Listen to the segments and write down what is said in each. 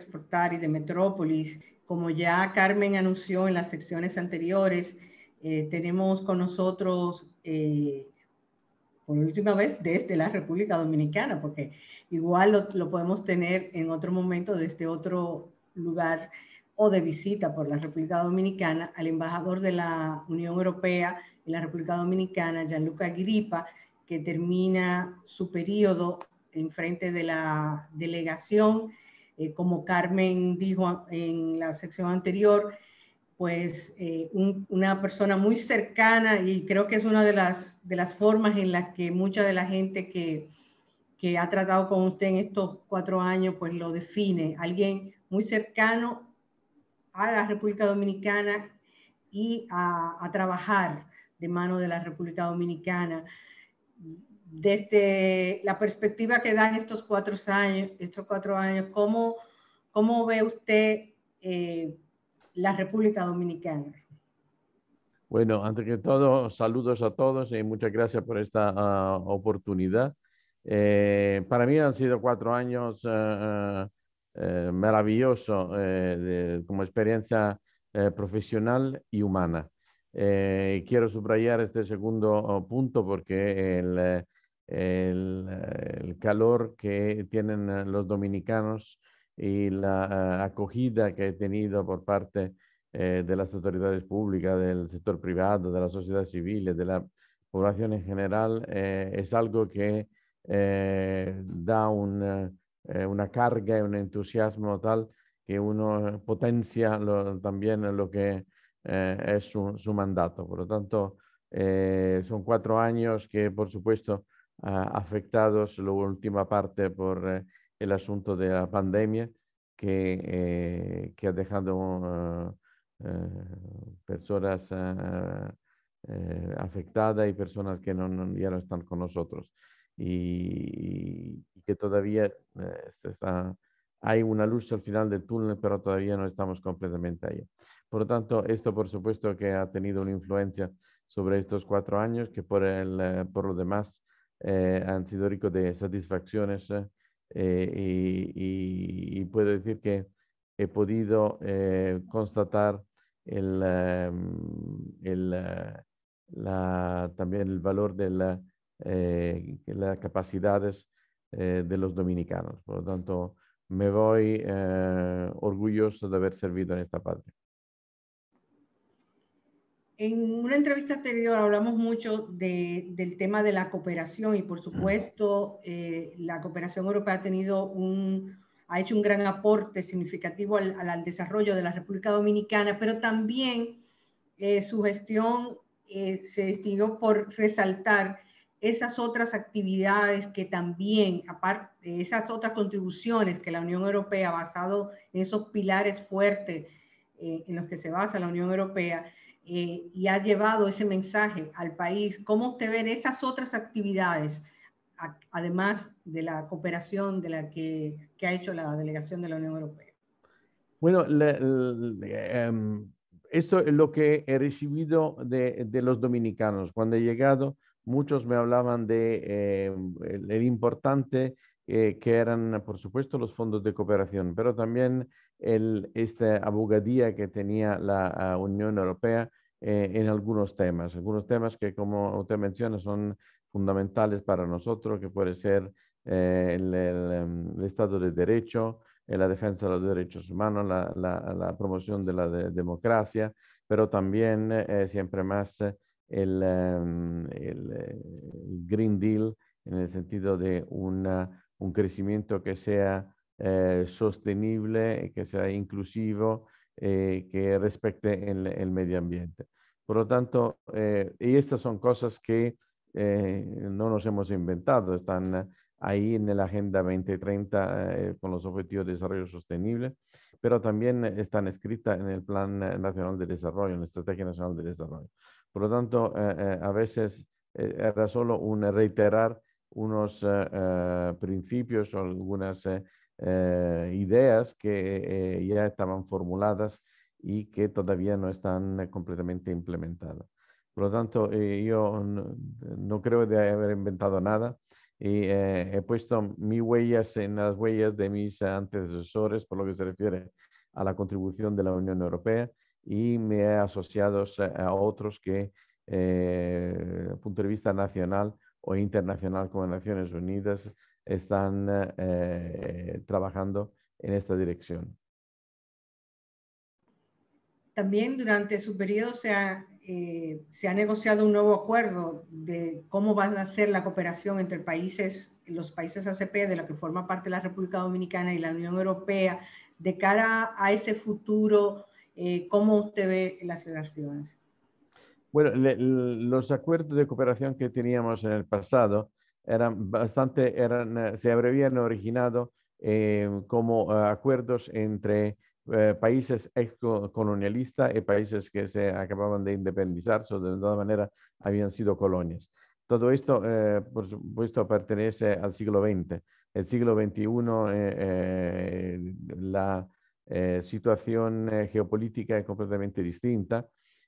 Exportar y de Metrópolis. Como ya Carmen anunció en las secciones anteriores, eh, tenemos con nosotros eh, por última vez desde la República Dominicana, porque igual lo, lo, podemos tener en otro momento desde otro lugar o de visita por la República Dominicana al embajador de la Unión Europea en la República Dominicana, Gianluca Gripa, que termina su periodo en frente de la delegación eh, como Carmen dijo en la sección anterior, pues eh, una persona muy cercana y creo que es una de las, de las formas en las que mucha de la gente que, que ha tratado con usted en estos cuatro años, pues lo define. Alguien muy cercano a la República Dominicana y a, a trabajar de mano de la República Dominicana desde la perspectiva que dan estos cuatro años, estos cuatro años, ¿cómo, cómo ve usted eh, la República Dominicana? Bueno, antes que todo, saludos a todos y muchas gracias por esta ah, oportunidad. Eh, para mí han sido cuatro años ah, ah, eh, maravillosos como experiencia profesional y humana. quiero subrayar este segundo oh, punto porque el, eh, el, calor que tienen eh, los dominicanos y la eh, acogida que he tenido por parte de las autoridades públicas, del sector privado, de la sociedad civil, de la población en general, es algo que da una, carga y un entusiasmo tal que uno potencia también lo que es su, mandato. Por lo tanto, son cuatro años que, por supuesto, Ah, afectados, la última parte, por eh, el asunto de la pandemia, que, eh, que ha dejado ah, eh, personas ah, afectadas y personas que no, ya no están con nosotros. Y, que todavía está hay una luz al final del túnel, pero todavía no estamos completamente ahí. Por lo tanto, esto por supuesto que ha tenido una influencia sobre estos cuatro años, que por, el, por lo demás han eh, sido ricos de satisfacciones eh, eh, y, puedo decir que he podido constatar el, em, también el valor de la, las capacidades de los dominicanos. Por lo tanto, me voy orgulloso de haber servido en esta patria. En una entrevista anterior hablamos mucho del tema de la cooperación y por supuesto eh, la cooperación europea ha tenido un, ha hecho un gran aporte significativo al, desarrollo de la República Dominicana, pero también eh, su gestión eh, se distinguió por resaltar esas otras actividades que también, aparte, esas otras contribuciones que la Unión Europea, basado en esos pilares fuertes en los que se basa la Unión Europea, eh, y ha llevado ese mensaje al país. ¿Cómo usted ve esas otras actividades, además de la cooperación de la que, ha hecho la delegación de la Unión Europea? Bueno, em, esto es lo que he recibido de, los dominicanos. Cuando he llegado, muchos me hablaban de eh, el importante eh, que eran, por supuesto, los fondos de cooperación, pero también esta abogadía que tenía la ah, Unión Europea eh, en algunos temas, algunos temas que, como usted menciona, son fundamentales para nosotros, que puede ser eh, el, Estado de Derecho, la defensa de los derechos humanos, la, promoción de la democracia, pero también siempre más el, em, el, Green Deal en el sentido de una un crecimiento que sea eh, sostenible, eh, que sea inclusivo, eh, que respete el, medio ambiente. Por lo tanto, y estas son cosas que no nos hemos inventado, están ahí en la Agenda 2030 con los Objetivos de Desarrollo Sostenible, pero también están escritas en el Plan Nacional de Desarrollo, en la Estrategia Nacional de Desarrollo. Por lo tanto, a veces era solo un reiterar unos eh, eh, principios o algunas eh, ideas que ya estaban formuladas y que todavía no están completamente implementadas. Por lo tanto, yo no, creo de haber inventado nada y he puesto mis huellas en las huellas de mis antecesores por lo que se refiere a la contribución de la Unión Europea y me he asociado a otros que, desde el punto de vista nacional, o internacional como Naciones Unidas están eh, eh, trabajando en esta dirección. También durante su periodo eh, se ha, negociado un nuevo acuerdo de cómo van a ser la cooperación entre países, los países ACP, de la que forma parte la República Dominicana y la Unión Europea, de cara a ese futuro, cómo usted ve las relaciones. Bueno, los acuerdos de cooperación que teníamos en el pasado eran bastante, eran, eh, se habrían originado eh, como eh, acuerdos entre países colonialistas y países que se acababan de independizar, o de alguna manera habían sido colonias. Todo esto, por supuesto, pertenece al siglo XX. El siglo XXI, la situación geopolítica es completamente distinta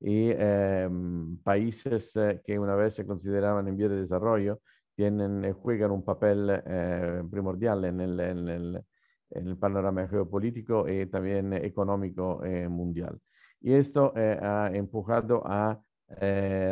y em, países eh, que una vez se consideraban en vía de desarrollo tienen, eh, juegan un papel eh, primordial en el, en, el, panorama geopolítico y también económico mundial. Y esto ha empujado a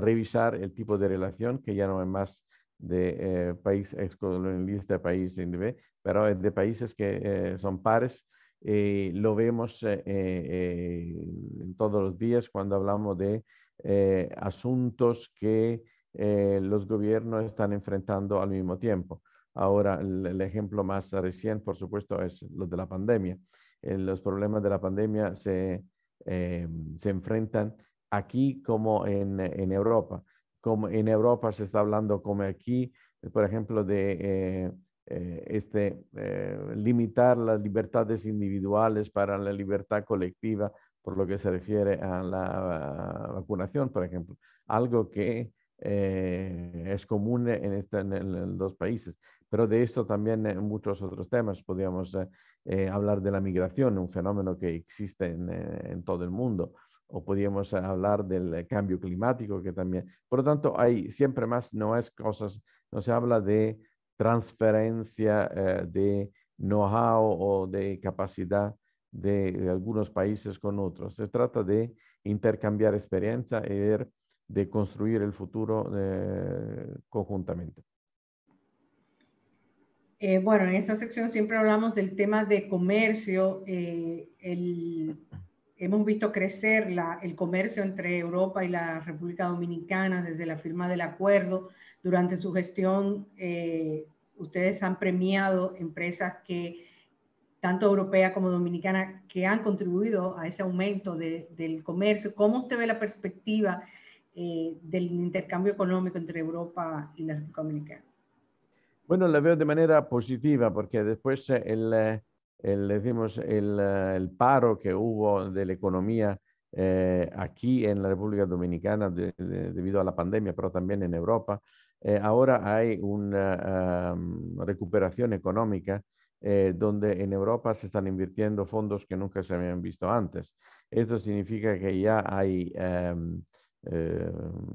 revisar el tipo de relación que ya no es más de país excolonialista, país pero es de países que son pares eh, lo vemos eh, eh, todos los días cuando hablamos de asuntos que los gobiernos están enfrentando al mismo tiempo. Ahora, el, ejemplo más reciente, por supuesto, es lo de la pandemia. los problemas de la pandemia se, se enfrentan aquí como en, en, Europa. Como en Europa se está hablando como aquí, por ejemplo, de eh, este, eh, limitar las libertades individuales para la libertad colectiva por lo que se refiere a la vacunación, por ejemplo, algo que eh, es común en, esta, en, los países. Pero de esto también en muchos otros temas. Podríamos hablar de la migración, un fenómeno que existe en, en todo el mundo o podríamos hablar del cambio climático que también. Por lo tanto, hay siempre más, no es cosas, no se habla de transferencia eh, de know-how o de capacidad de, algunos países con otros. Se trata de intercambiar experiencia y de construir el futuro eh, conjuntamente. Eh, bueno, en esta sección siempre hablamos del tema de comercio. hemos visto crecer el comercio entre Europa y la República Dominicana desde la firma del acuerdo durante su gestión, eh, ustedes han premiado empresas que, tanto europea como dominicana, que han contribuido a ese aumento del comercio. ¿Cómo usted ve la perspectiva eh, del intercambio económico entre Europa y la República Dominicana? Bueno, la veo de manera positiva porque después eh, el, decimos, el, paro que hubo de la economía aquí en la República Dominicana debido a la pandemia, pero también en Europa, eh, ahora hay una recuperación económica eh, donde en Europa se están invirtiendo fondos que nunca se habían visto antes. Esto significa que ya hay em, eh,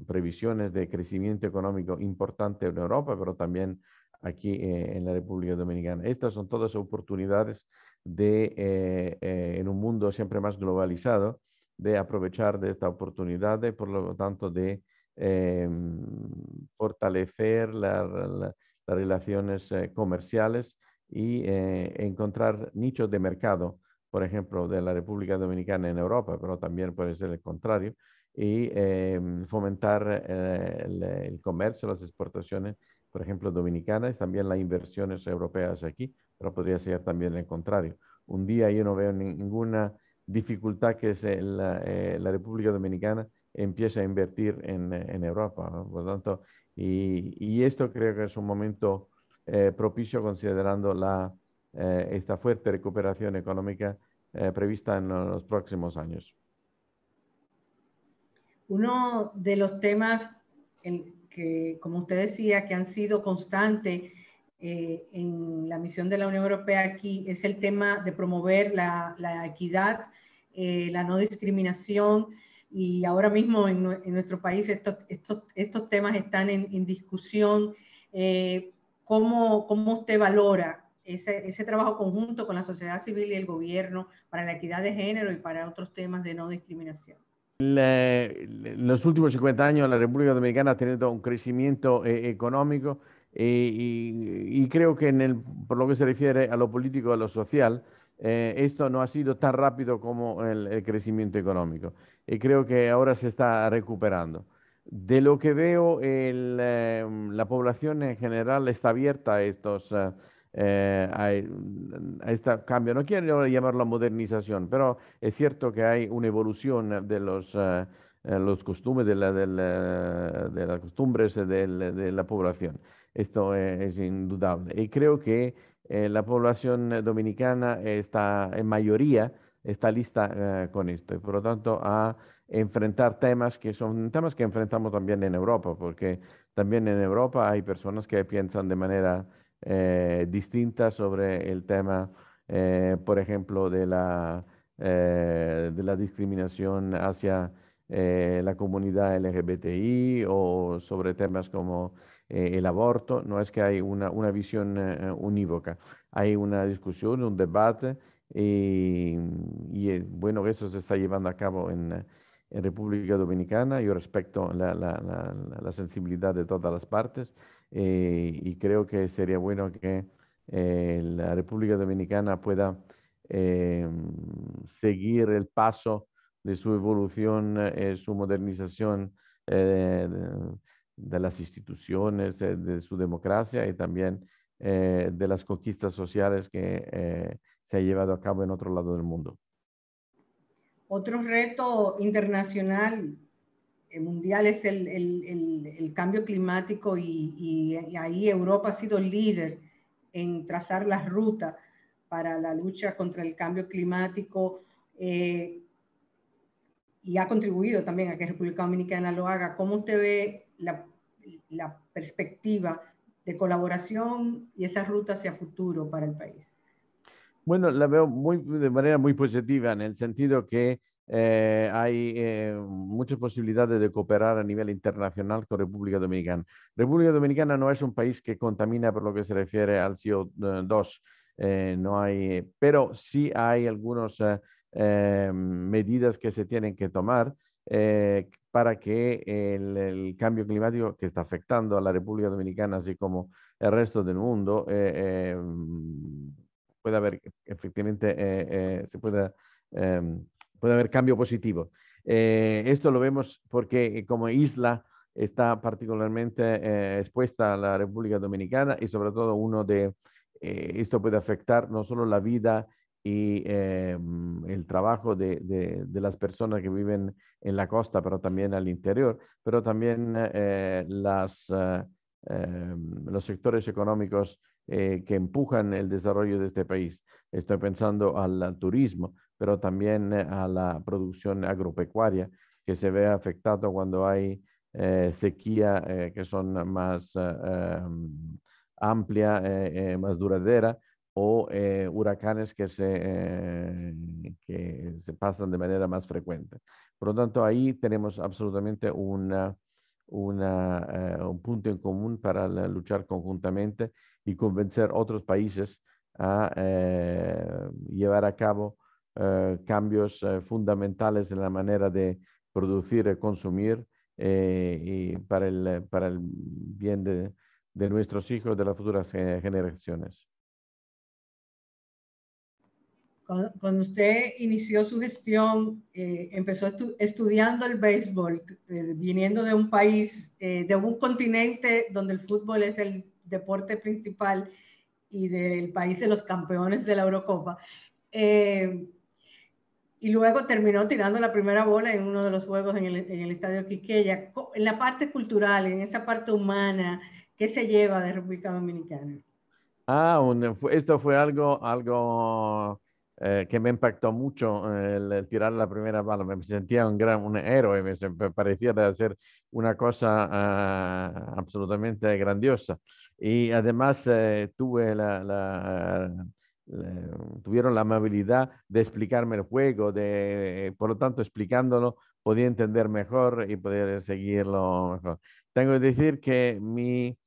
previsiones de crecimiento económico importante en Europa, pero también aquí en la República Dominicana. Estas son todas oportunidades de, en un mundo siempre más globalizado, de aprovechar de esta oportunidad y por lo tanto de Em, fortalecer las relaciones eh, comerciales y eh, encontrar nichos de mercado, por ejemplo, de la República Dominicana en Europa, pero también puede ser el contrario, y em, fomentar eh, el, comercio, las exportaciones, por ejemplo, dominicanas, también las inversiones europeas aquí, pero podría ser también el contrario. Un día yo no veo ninguna dificultad que es la República Dominicana empieza a invertir en, Europa. Por tanto, y, esto creo que es un momento eh, propicio considerando eh, esta fuerte recuperación económica eh, prevista en los próximos años. Uno de los temas que, como usted decía, que han sido constantes en la misión de la Unión Europea aquí es el tema de promover la equidad, la no discriminación, y ahora mismo en, nuestro país estos, estos, estos, temas están en, discusión. Eh, ¿cómo, ¿cómo, usted valora ese, ese, trabajo conjunto con la sociedad civil y el gobierno para la equidad de género y para otros temas de no discriminación? en los últimos 50 años la República Dominicana ha tenido un crecimiento eh, económico eh, y, creo que por lo que se refiere a lo político, a lo social, eh, esto no ha sido tan rápido como el, crecimiento económico. Y creo que ahora se está recuperando. De lo que veo, em, la población en general está abierta a estos... Eh, eh, a este cambio. No quiero llamarlo modernización, pero es cierto que hay una evolución de los, los costumbres, de, la, las costumbres de, la población. Esto es, indudable. Y creo que eh, la población eh, dominicana está en mayoría está lista eh, con esto y por lo tanto a enfrentar temas que son temas que enfrentamos también en Europa, porque también en Europa hay personas que piensan de manera distinta sobre el tema, por ejemplo, de la, de la discriminación hacia la comunidad LGBTI o sobre temas como eh, el aborto, no es que hay una, una visión eh, unívoca, hay una discusión, un debate y, eh, bueno, eso se está llevando a cabo en, República Dominicana. Yo respeto la, la, sensibilidad de todas las partes y creo que sería bueno que la República Dominicana pueda seguir el paso de su evolución, su modernización eh, de las instituciones, eh, de su democracia y también eh, de las conquistas sociales que eh, se ha llevado a cabo en otro lado del mundo. Otro reto internacional mundial es el, el, cambio climático y, ahí Europa ha sido líder en trazar la ruta para la lucha contra el cambio climático y ha contribuido también a que República Dominicana lo haga. ¿Cómo usted ve la, la perspectiva de colaboración y esa ruta hacia futuro para el país? Bueno, la veo muy, de manera muy positiva en el sentido que eh, hay eh, muchas posibilidades de cooperar a nivel internacional con República Dominicana. República Dominicana no es un país que contamina por lo que se refiere al CO2, eh, no hay, pero sí hay algunas medidas que se tienen que tomar eh, para que el, cambio climático que está afectando a la República Dominicana, así como el resto del mundo, eh, eh, mm, pueda haber efectivamente, se pueda, haber cambio positivo. esto lo vemos porque como isla está particularmente expuesta a la República Dominicana y sobre todo uno de, esto puede afectar no solo la vida y em, el trabajo de, de, de, las personas que viven en la costa, pero también al interior, pero también eh, las, eh, em, los sectores económicos eh, que empujan el desarrollo de este país. Estoy pensando al, turismo, pero también a la producción agropecuaria que se ve afectado cuando hay sequía que son más em, amplia, más duradera o eh, huracanes que se, eh, se pasan de manera más frecuente. Por lo tanto, ahí tenemos absolutamente eh, un punto en común para luchar conjuntamente y convencer otros países a llevar a cabo cambios fundamentales en la manera de producir y consumir y para, el, para el bien de, de nuestros hijos, de las futuras generaciones cuando usted inició su gestión, eh, empezó estudiando el béisbol, eh, viniendo de un país, eh, de un continente donde el fútbol es el deporte principal y del país de los campeones de la Eurocopa. y luego terminó tirando la primera bola en uno de los juegos en el, Estadio Quiqueya. En la parte cultural, en esa parte humana, ¿qué se lleva de República Dominicana? Ah, esto fue algo, algo eh, que me impactó mucho eh, el, tirar la primera bala. Me sentía un gran un héroe, me parecía de hacer una cosa ah, absolutamente grandiosa. Y además eh, tuve la, tuvieron la amabilidad de explicarme el juego, de, por lo tanto explicándolo podía entender mejor y poder seguirlo mejor. Tengo que decir que mi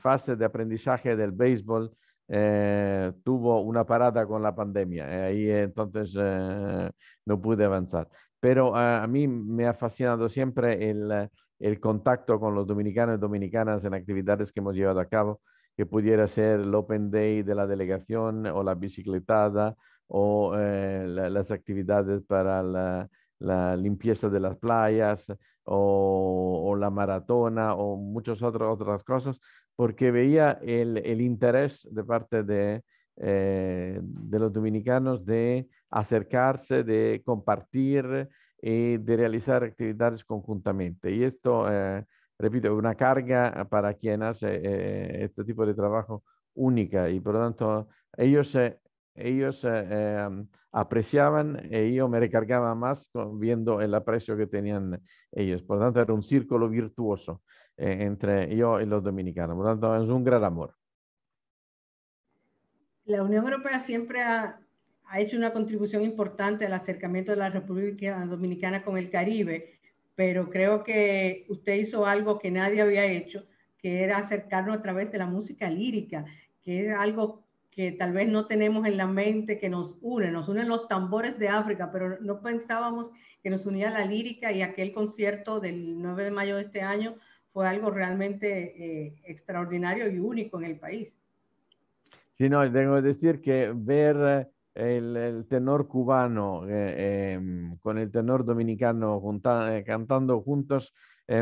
fase de aprendizaje del béisbol eh, tuvo una parada con la pandemia. Eh, ahí entonces eh, no pude avanzar. Pero a mí me ha fascinado siempre el, contacto con los dominicanos y dominicanas en actividades que hemos llevado a cabo, que pudiera ser el Open Day de la delegación o la bicicletada o las actividades para la, limpieza de las playas o, la maratona o muchas otras, otras cosas, porque veía el, el interés de parte de, eh, de, los dominicanos de acercarse, de compartir y de realizar actividades conjuntamente. Y esto, eh, repito, una carga para quien hace eh, este tipo de trabajo única y por lo tanto ellos ellos eh, eh, apreciaban eh, y yo me recargaba más viendo el aprecio que tenían ellos. Por lo tanto, era un círculo virtuoso entre yo y los dominicanos. Por lo tanto, es un gran amor. La Unión Europea siempre ha, ha hecho una contribución importante al acercamiento de la República Dominicana con el Caribe, pero creo que usted hizo algo que nadie había hecho, que era acercarnos a través de la música lírica, que es algo que tal vez no tenemos en la mente que nos une, nos unen los tambores de África, pero no pensábamos que nos unía la lírica y aquel concierto del 9 de mayo de este año fue algo realmente eh, extraordinario y único en el país. Sí, no, tengo que decir que ver eh, el, tenor cubano eh, em, con el tenor dominicano cantando juntos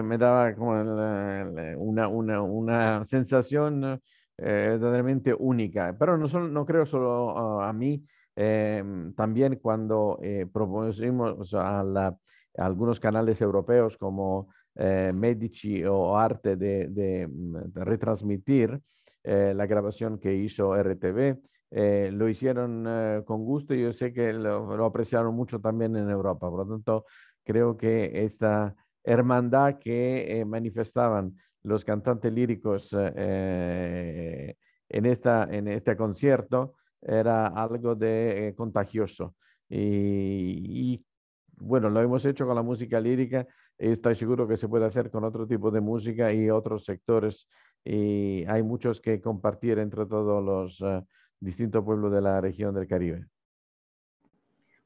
me daba como una, una, una sensación eh, única. Pero no, solo, no creo solo ah, a mí, eh, también cuando eh, propusimos a, algunos canales europeos como eh, Medici o Arte de, mm, retransmitir la grabación que hizo RTV, lo hicieron con gusto y yo sé que lo, apreciaron mucho también en Europa. Por lo tanto, creo que esta hermandad que manifestaban los cantantes líricos eh, en, esta, en este concierto era algo de eh, contagioso. Y, bueno, lo hemos hecho con la música lírica y estoy seguro que se puede hacer con otro tipo de música y otros sectores. Y hay muchos que compartir entre todos los eh, distintos pueblos de la región del Caribe.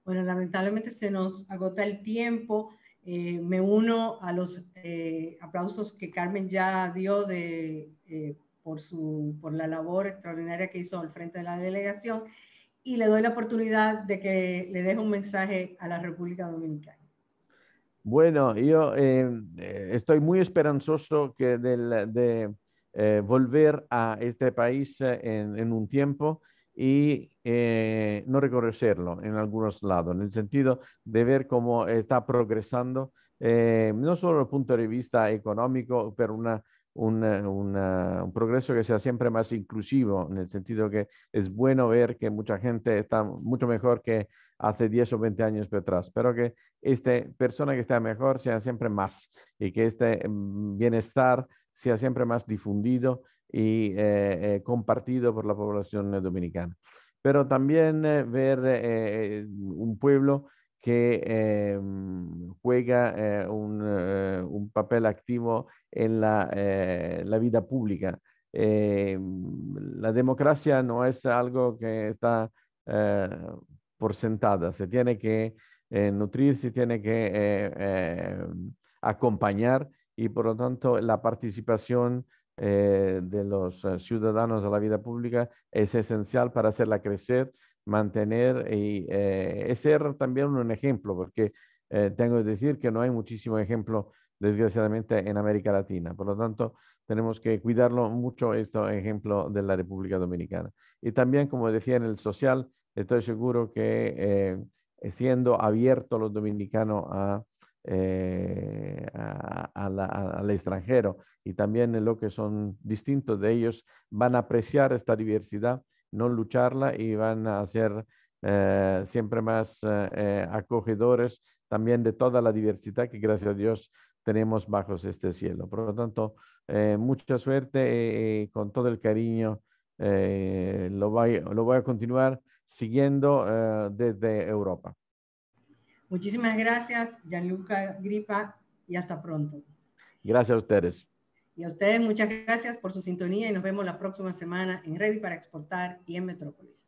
Bueno, lamentablemente se nos agota el tiempo. Eh, me uno a los eh, aplausos que Carmen ya dio eh, por, la labor extraordinaria que hizo al frente de la delegación y le doy la oportunidad de que le deje un mensaje a la República Dominicana. Bueno, yo estoy muy esperanzoso de volver a este país en un tiempo y eh, no reconocerlo en algunos lados, en el sentido de ver cómo está progresando, eh, no solo desde el punto de vista económico, pero una, un progreso que sea siempre más inclusivo, en el sentido que es bueno ver que mucha gente está mucho mejor que hace 10 o 20 años atrás, pero que esta persona que está mejor sea siempre más y que este mm, bienestar sea siempre más difundido y eh, eh, compartido por la población eh, dominicana. Pero también ver un pueblo que mm, juega un, papel activo en la, la vida pública. Mm, la democracia no es algo que está por sentada, se tiene que nutrir, se tiene que acompañar y por lo tanto la participación eh, de los eh, ciudadanos de la vida pública es esencial para hacerla crecer, mantener y eh, ser también un ejemplo, porque tengo que decir que no hay muchísimo ejemplo desgraciadamente en América Latina. Por lo tanto, tenemos que cuidarlo mucho este ejemplo de la República Dominicana. Y también, como decía en el social, estoy seguro que siendo abiertos los dominicanos a eh, al extranjero y también en lo que son distintos de ellos, van a apreciar esta diversidad, no lucharla y van a ser eh, siempre más eh, acogedores también de toda la diversidad que gracias a Dios tenemos bajo este cielo. Por lo tanto, mucha suerte con todo el cariño. lo voy a continuar siguiendo desde Europa. Muchísimas gracias, Gianluca Gripa, y hasta pronto. Gracias a ustedes. Y a ustedes muchas gracias por su sintonía y nos vemos la próxima semana en Ready para Exportar y en Metrópolis.